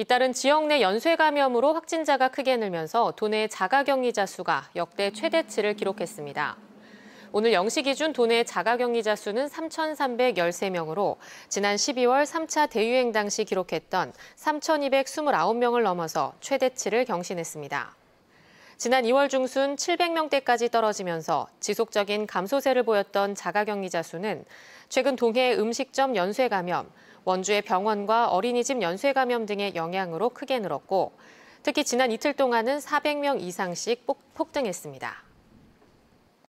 이따른 지역 내 연쇄 감염으로 확진자가 크게 늘면서 도내 자가격리자 수가 역대 최대치를 기록했습니다. 오늘 0시 기준 도내 자가격리자 수는 3,313명으로 지난 12월 3차 대유행 당시 기록했던 3,229명을 넘어서 최대치를 경신했습니다. 지난 2월 중순 700명대까지 떨어지면서 지속적인 감소세를 보였던 자가격리자 수는 최근 동해 음식점 연쇄 감염, 원주의 병원과 어린이집 연쇄 감염 등의 영향으로 크게 늘었고 특히 지난 이틀 동안은 400명 이상씩 폭등했습니다.